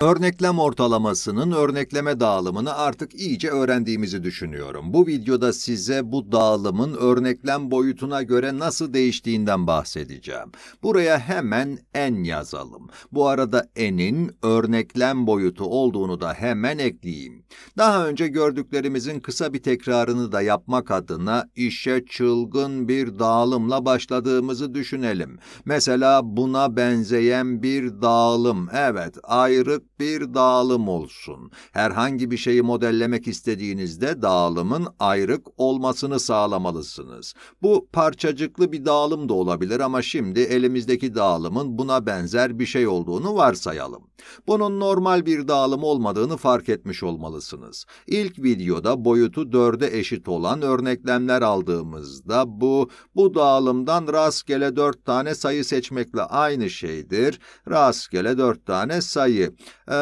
Örneklem ortalamasının örnekleme dağılımını artık iyice öğrendiğimizi düşünüyorum. Bu videoda size bu dağılımın örneklem boyutuna göre nasıl değiştiğinden bahsedeceğim. Buraya hemen n yazalım. Bu arada n'in örneklem boyutu olduğunu da hemen ekleyeyim. Daha önce gördüklerimizin kısa bir tekrarını da yapmak adına işe çılgın bir dağılımla başladığımızı düşünelim. Mesela buna benzeyen bir dağılım. Evet, ayrı bir dağılım olsun. Herhangi bir şeyi modellemek istediğinizde dağılımın ayrık olmasını sağlamalısınız. Bu parçacıklı bir dağılım da olabilir ama şimdi elimizdeki dağılımın buna benzer bir şey olduğunu varsayalım. Bunun normal bir dağılım olmadığını fark etmiş olmalısınız. İlk videoda boyutu dörde eşit olan örneklemler aldığımızda bu, bu dağılımdan rastgele dört tane sayı seçmekle aynı şeydir. Rastgele dört tane sayı. Ee,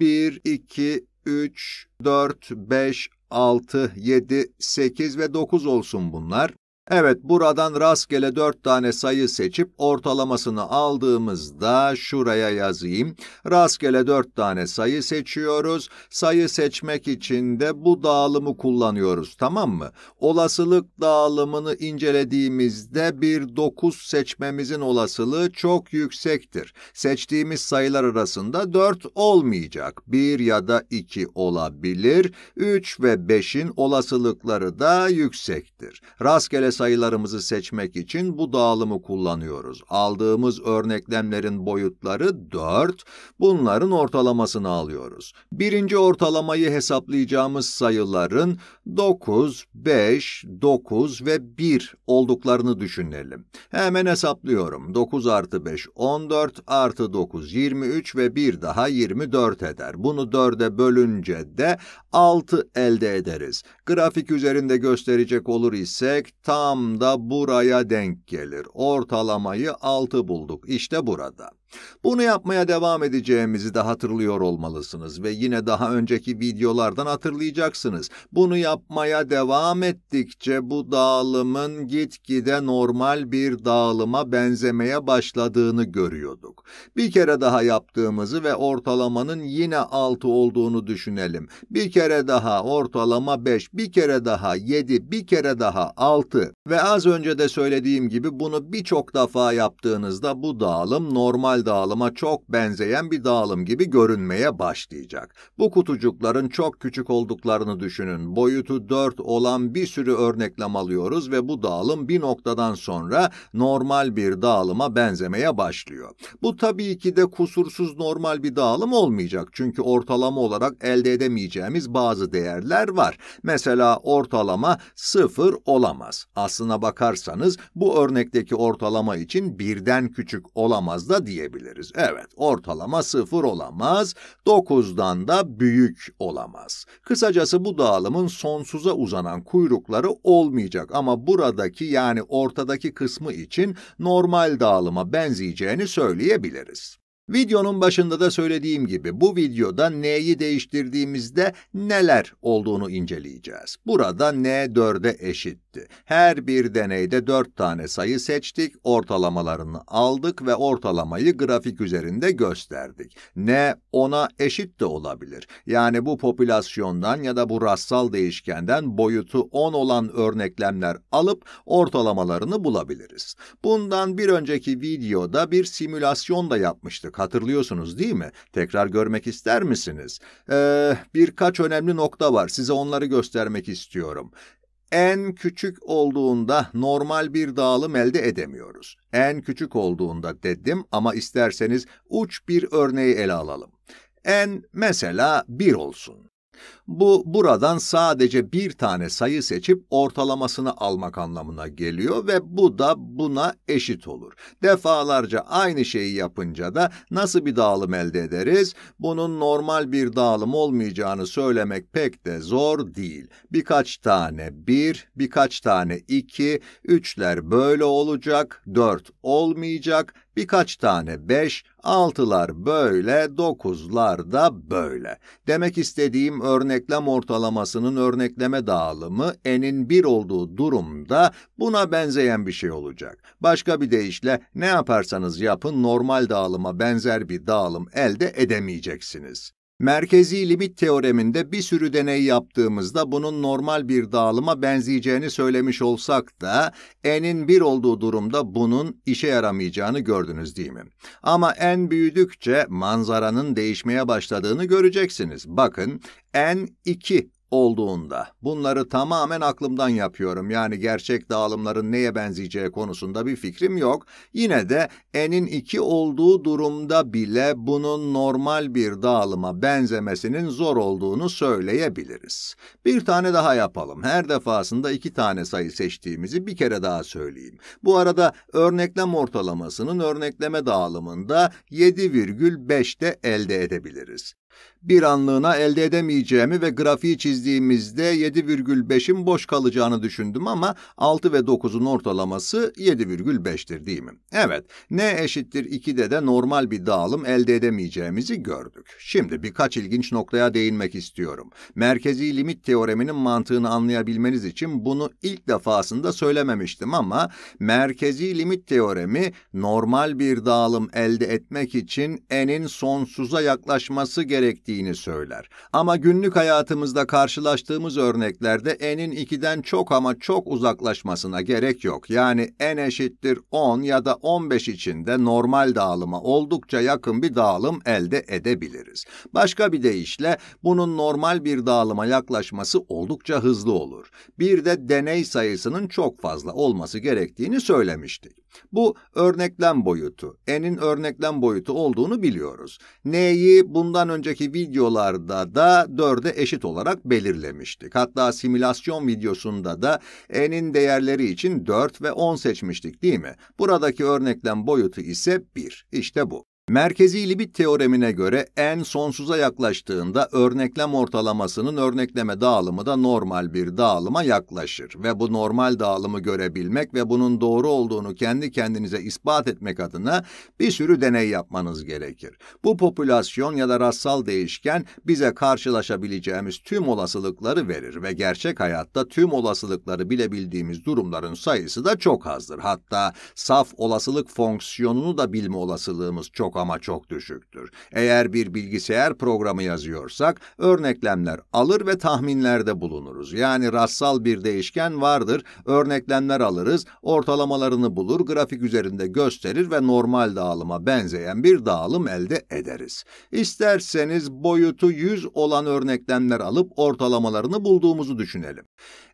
1, 2, 3, 4, 5, 6, 7, 8 ve 9 olsun bunlar. Evet, buradan rastgele 4 tane sayı seçip ortalamasını aldığımızda şuraya yazayım. Rastgele 4 tane sayı seçiyoruz. Sayı seçmek için de bu dağılımı kullanıyoruz, tamam mı? Olasılık dağılımını incelediğimizde bir 9 seçmemizin olasılığı çok yüksektir. Seçtiğimiz sayılar arasında 4 olmayacak. 1 ya da 2 olabilir. 3 ve 5'in olasılıkları da yüksektir. Rastgele sayılarımızı seçmek için bu dağılımı kullanıyoruz. Aldığımız örneklemlerin boyutları 4, bunların ortalamasını alıyoruz. Birinci ortalamayı hesaplayacağımız sayıların 9, 5, 9 ve 1 olduklarını düşünelim. Hemen hesaplıyorum. 9 artı 5, 14 artı 9, 23 ve 1 daha 24 eder. Bunu 4'e bölünce de 6 elde ederiz. Grafik üzerinde gösterecek olur isek tam tam da buraya denk gelir. Ortalamayı 6 bulduk. İşte burada. Bunu yapmaya devam edeceğimizi de hatırlıyor olmalısınız ve yine daha önceki videolardan hatırlayacaksınız. Bunu yapmaya devam ettikçe bu dağılımın gitgide normal bir dağılıma benzemeye başladığını görüyorduk. Bir kere daha yaptığımızı ve ortalamanın yine 6 olduğunu düşünelim. Bir kere daha ortalama 5, bir kere daha 7, bir kere daha 6 ve az önce de söylediğim gibi bunu birçok defa yaptığınızda bu dağılım normal dağılıma çok benzeyen bir dağılım gibi görünmeye başlayacak. Bu kutucukların çok küçük olduklarını düşünün. Boyutu 4 olan bir sürü örneklem alıyoruz ve bu dağılım bir noktadan sonra normal bir dağılıma benzemeye başlıyor. Bu tabii ki de kusursuz normal bir dağılım olmayacak. Çünkü ortalama olarak elde edemeyeceğimiz bazı değerler var. Mesela ortalama 0 olamaz. Aslına bakarsanız bu örnekteki ortalama için birden küçük olamaz da diyebiliriz diyebiliriz. Evet, ortalama sıfır olamaz, dokuzdan da büyük olamaz. Kısacası bu dağılımın sonsuza uzanan kuyrukları olmayacak ama buradaki yani ortadaki kısmı için normal dağılıma benzeyeceğini söyleyebiliriz. Videonun başında da söylediğim gibi bu videoda n'yi değiştirdiğimizde neler olduğunu inceleyeceğiz. Burada n 4'e eşit etti. Her bir deneyde dört tane sayı seçtik, ortalamalarını aldık ve ortalamayı grafik üzerinde gösterdik. N ona eşit de olabilir. Yani bu popülasyondan ya da bu rastsal değişkenden boyutu 10 olan örneklemler alıp ortalamalarını bulabiliriz. Bundan bir önceki videoda bir simülasyon da yapmıştık. Hatırlıyorsunuz değil mi? Tekrar görmek ister misiniz? Ee, birkaç önemli nokta var. Size onları göstermek istiyorum en küçük olduğunda normal bir dağılım elde edemiyoruz. En küçük olduğunda dedim ama isterseniz uç bir örneği ele alalım. En mesela 1 olsun. Bu buradan sadece bir tane sayı seçip ortalamasını almak anlamına geliyor ve bu da buna eşit olur. Defalarca aynı şeyi yapınca da nasıl bir dağılım elde ederiz? Bunun normal bir dağılım olmayacağını söylemek pek de zor değil. Birkaç tane 1, bir, birkaç tane 2, 3'ler böyle olacak, 4 olmayacak, Birkaç tane beş, altılar böyle, dokuzlar da böyle. Demek istediğim örneklem ortalamasının örnekleme dağılımı n'in bir olduğu durumda buna benzeyen bir şey olacak. Başka bir deyişle ne yaparsanız yapın normal dağılıma benzer bir dağılım elde edemeyeceksiniz. Merkezi limit teoreminde bir sürü deney yaptığımızda bunun normal bir dağılıma benzeyeceğini söylemiş olsak da n'in 1 olduğu durumda bunun işe yaramayacağını gördünüz değil mi? Ama n büyüdükçe manzaranın değişmeye başladığını göreceksiniz. Bakın n 2 olduğunda bunları tamamen aklımdan yapıyorum. Yani gerçek dağılımların neye benzeyeceği konusunda bir fikrim yok. Yine de n'in 2 olduğu durumda bile bunun normal bir dağılıma benzemesinin zor olduğunu söyleyebiliriz. Bir tane daha yapalım. Her defasında iki tane sayı seçtiğimizi bir kere daha söyleyeyim. Bu arada örneklem ortalamasının örnekleme dağılımında 7,5 de elde edebiliriz bir anlığına elde edemeyeceğimi ve grafiği çizdiğimizde 7,5'in boş kalacağını düşündüm ama 6 ve 9'un ortalaması 7,5'tir değil mi? Evet, n eşittir 2'de de normal bir dağılım elde edemeyeceğimizi gördük. Şimdi birkaç ilginç noktaya değinmek istiyorum. Merkezi limit teoreminin mantığını anlayabilmeniz için bunu ilk defasında söylememiştim ama merkezi limit teoremi normal bir dağılım elde etmek için n'in sonsuza yaklaşması gerektiği ettiğini söyler. Ama günlük hayatımızda karşılaştığımız örneklerde n'in 2'den çok ama çok uzaklaşmasına gerek yok. Yani n eşittir 10 ya da 15 içinde normal dağılıma oldukça yakın bir dağılım elde edebiliriz. Başka bir deyişle bunun normal bir dağılıma yaklaşması oldukça hızlı olur. Bir de deney sayısının çok fazla olması gerektiğini söylemiştik. Bu örneklem boyutu, n'in örneklem boyutu olduğunu biliyoruz. n'yi bundan önceki videolarda da 4'e eşit olarak belirlemiştik. Hatta simülasyon videosunda da n'in değerleri için 4 ve 10 seçmiştik değil mi? Buradaki örneklem boyutu ise 1. İşte bu. Merkezi limit teoremine göre n sonsuza yaklaştığında örneklem ortalamasının örnekleme dağılımı da normal bir dağılıma yaklaşır ve bu normal dağılımı görebilmek ve bunun doğru olduğunu kendi kendinize ispat etmek adına bir sürü deney yapmanız gerekir. Bu popülasyon ya da rastsal değişken bize karşılaşabileceğimiz tüm olasılıkları verir ve gerçek hayatta tüm olasılıkları bilebildiğimiz durumların sayısı da çok azdır. Hatta saf olasılık fonksiyonunu da bilme olasılığımız çok çok ama çok düşüktür. Eğer bir bilgisayar programı yazıyorsak, örneklemler alır ve tahminlerde bulunuruz. Yani rastsal bir değişken vardır, örneklemler alırız, ortalamalarını bulur, grafik üzerinde gösterir ve normal dağılıma benzeyen bir dağılım elde ederiz. İsterseniz boyutu 100 olan örneklemler alıp ortalamalarını bulduğumuzu düşünelim.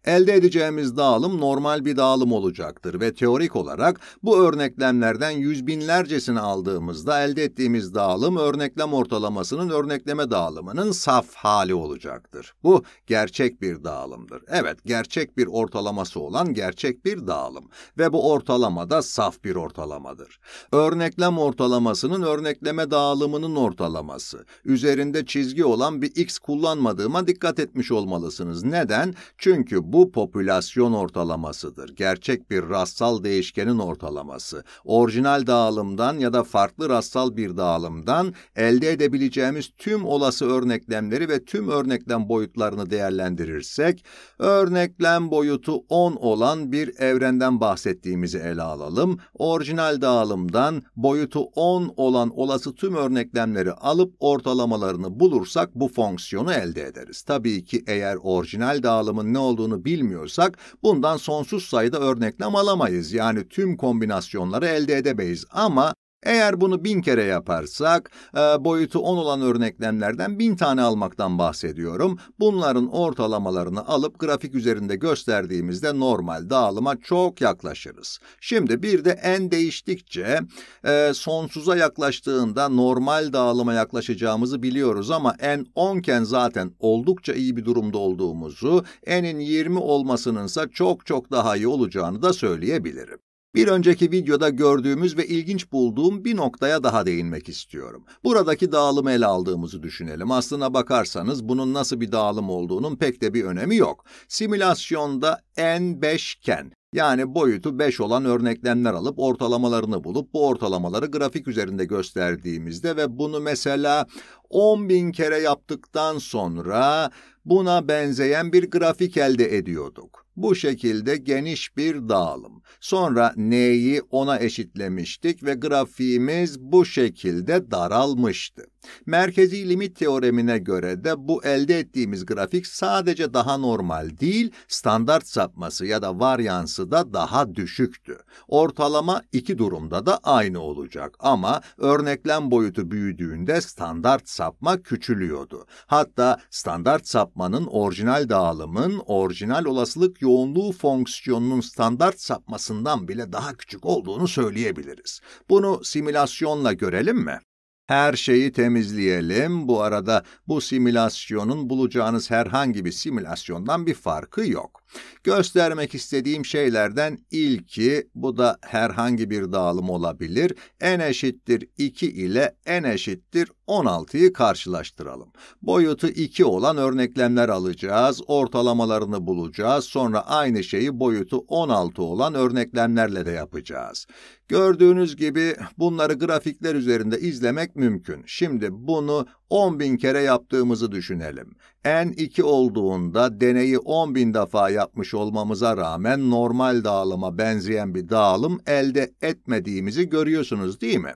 Elde edeceğimiz dağılım normal bir dağılım olacaktır ve teorik olarak bu örneklemlerden yüz binlercesini aldığımızda elde ettiğimiz dağılım örneklem ortalamasının örnekleme dağılımının saf hali olacaktır. Bu gerçek bir dağılımdır. Evet, gerçek bir ortalaması olan gerçek bir dağılım ve bu ortalama da saf bir ortalamadır. Örneklem ortalamasının örnekleme dağılımının ortalaması. Üzerinde çizgi olan bir x kullanmadığıma dikkat etmiş olmalısınız. Neden? Çünkü bu popülasyon ortalamasıdır. Gerçek bir rastsal değişkenin ortalaması. Orijinal dağılımdan ya da farklı rastsal sınıfsal bir dağılımdan elde edebileceğimiz tüm olası örneklemleri ve tüm örneklem boyutlarını değerlendirirsek, örneklem boyutu 10 olan bir evrenden bahsettiğimizi ele alalım. Orijinal dağılımdan boyutu 10 olan olası tüm örneklemleri alıp ortalamalarını bulursak bu fonksiyonu elde ederiz. Tabii ki eğer orijinal dağılımın ne olduğunu bilmiyorsak bundan sonsuz sayıda örneklem alamayız. Yani tüm kombinasyonları elde edemeyiz ama eğer bunu bin kere yaparsak, e, boyutu 10 olan örneklemlerden bin tane almaktan bahsediyorum. Bunların ortalamalarını alıp grafik üzerinde gösterdiğimizde normal dağılıma çok yaklaşırız. Şimdi bir de en değiştikçe e, sonsuza yaklaştığında normal dağılıma yaklaşacağımızı biliyoruz ama en 10 iken zaten oldukça iyi bir durumda olduğumuzu, n'in 20 olmasının ise çok çok daha iyi olacağını da söyleyebilirim. Bir önceki videoda gördüğümüz ve ilginç bulduğum bir noktaya daha değinmek istiyorum. Buradaki dağılımı ele aldığımızı düşünelim. Aslına bakarsanız bunun nasıl bir dağılım olduğunun pek de bir önemi yok. Simülasyonda n 5 ken yani boyutu 5 olan örneklemler alıp ortalamalarını bulup bu ortalamaları grafik üzerinde gösterdiğimizde ve bunu mesela 10.000 kere yaptıktan sonra buna benzeyen bir grafik elde ediyorduk. Bu şekilde geniş bir dağılım. Sonra n'yi ona eşitlemiştik ve grafiğimiz bu şekilde daralmıştı. Merkezi limit teoremine göre de bu elde ettiğimiz grafik sadece daha normal değil, standart sapması ya da varyansı da daha düşüktü. Ortalama iki durumda da aynı olacak ama örneklem boyutu büyüdüğünde standart sapma küçülüyordu. Hatta standart sapmanın orijinal dağılımın orijinal olasılık yoğunluğu fonksiyonunun standart sapmasından bile daha küçük olduğunu söyleyebiliriz. Bunu simülasyonla görelim mi? Her şeyi temizleyelim. Bu arada bu simülasyonun bulacağınız herhangi bir simülasyondan bir farkı yok. Göstermek istediğim şeylerden ilki, bu da herhangi bir dağılım olabilir, n eşittir 2 ile n eşittir 16'yı karşılaştıralım. Boyutu 2 olan örneklemler alacağız, ortalamalarını bulacağız, sonra aynı şeyi boyutu 16 olan örneklemlerle de yapacağız. Gördüğünüz gibi bunları grafikler üzerinde izlemek mümkün. Şimdi bunu 10.000 kere yaptığımızı düşünelim. N2 olduğunda deneyi 10 bin defa yapmış olmamıza rağmen normal dağılıma benzeyen bir dağılım elde etmediğimizi görüyorsunuz değil mi?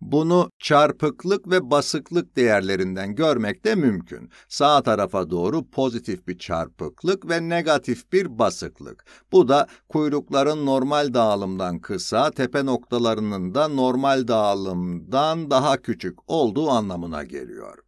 Bunu çarpıklık ve basıklık değerlerinden görmek de mümkün. Sağ tarafa doğru pozitif bir çarpıklık ve negatif bir basıklık. Bu da kuyrukların normal dağılımdan kısa, tepe noktalarının da normal dağılımdan daha küçük olduğu anlamına geliyor.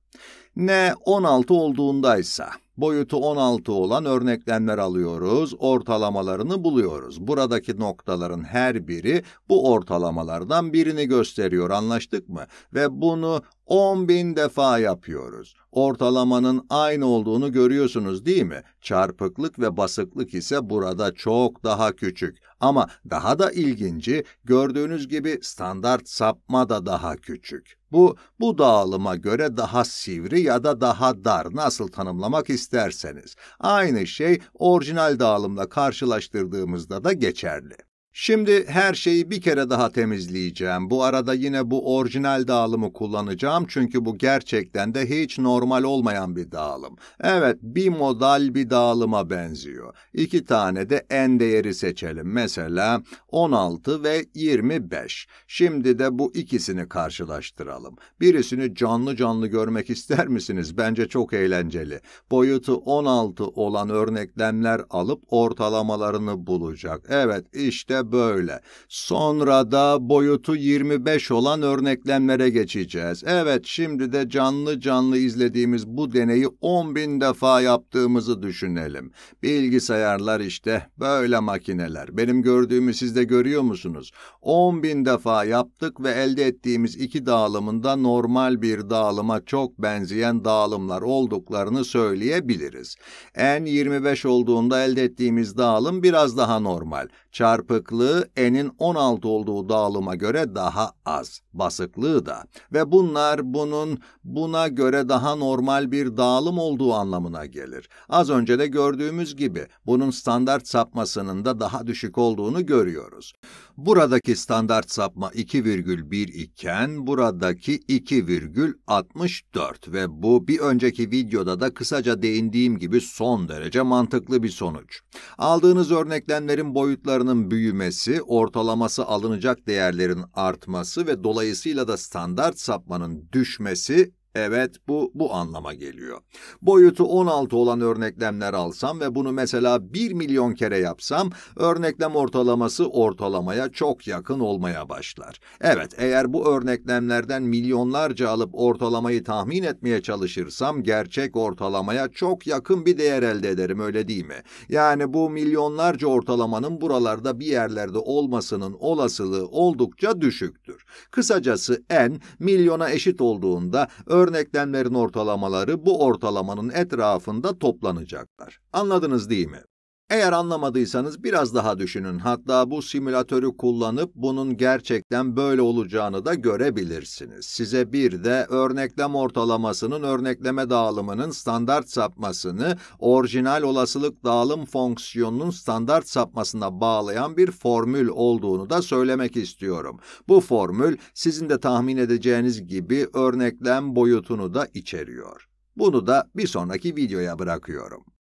N 16 olduğundaysa boyutu 16 olan örneklemler alıyoruz, ortalamalarını buluyoruz. Buradaki noktaların her biri bu ortalamalardan birini gösteriyor, anlaştık mı? Ve bunu 10.000 defa yapıyoruz. Ortalamanın aynı olduğunu görüyorsunuz değil mi? Çarpıklık ve basıklık ise burada çok daha küçük. Ama daha da ilginci, gördüğünüz gibi standart sapma da daha küçük. Bu, bu dağılıma göre daha sivri ya da daha dar nasıl tanımlamak isterseniz. Aynı şey orijinal dağılımla karşılaştırdığımızda da geçerli. Şimdi her şeyi bir kere daha temizleyeceğim. Bu arada yine bu orijinal dağılımı kullanacağım çünkü bu gerçekten de hiç normal olmayan bir dağılım. Evet, bir modal bir dağılıma benziyor. İki tane de en değeri seçelim. Mesela 16 ve 25. Şimdi de bu ikisini karşılaştıralım. Birisini canlı canlı görmek ister misiniz? Bence çok eğlenceli. Boyutu 16 olan örneklemler alıp ortalamalarını bulacak. Evet, işte böyle. Sonra da boyutu 25 olan örneklemlere geçeceğiz. Evet şimdi de canlı canlı izlediğimiz bu deneyi 10 bin defa yaptığımızı düşünelim. Bilgisayarlar işte böyle makineler. Benim gördüğümü siz de görüyor musunuz? 10 bin defa yaptık ve elde ettiğimiz iki dağılımında normal bir dağılıma çok benzeyen dağılımlar olduklarını söyleyebiliriz. N25 olduğunda elde ettiğimiz dağılım biraz daha normal. Çarpıklı basıklığı enin 16 olduğu dağılıma göre daha az basıklığı da ve bunlar bunun buna göre daha normal bir dağılım olduğu anlamına gelir. Az önce de gördüğümüz gibi bunun standart sapmasının da daha düşük olduğunu görüyoruz. Buradaki standart sapma 2,1 iken buradaki 2,64 ve bu bir önceki videoda da kısaca değindiğim gibi son derece mantıklı bir sonuç. Aldığınız örneklemlerin boyutlarının büyümesi, ortalaması alınacak değerlerin artması ve dolayısıyla da standart sapmanın düşmesi Evet, bu bu anlama geliyor. Boyutu 16 olan örneklemler alsam ve bunu mesela 1 milyon kere yapsam, örneklem ortalaması ortalamaya çok yakın olmaya başlar. Evet, eğer bu örneklemlerden milyonlarca alıp ortalamayı tahmin etmeye çalışırsam, gerçek ortalamaya çok yakın bir değer elde ederim, öyle değil mi? Yani bu milyonlarca ortalamanın buralarda bir yerlerde olmasının olasılığı oldukça düşüktür. Kısacası n, milyona eşit olduğunda, örneklem örneklemlerin ortalamaları bu ortalamanın etrafında toplanacaklar. Anladınız değil mi? Eğer anlamadıysanız biraz daha düşünün. Hatta bu simülatörü kullanıp bunun gerçekten böyle olacağını da görebilirsiniz. Size bir de örneklem ortalamasının örnekleme dağılımının standart sapmasını orijinal olasılık dağılım fonksiyonunun standart sapmasına bağlayan bir formül olduğunu da söylemek istiyorum. Bu formül sizin de tahmin edeceğiniz gibi örneklem boyutunu da içeriyor. Bunu da bir sonraki videoya bırakıyorum.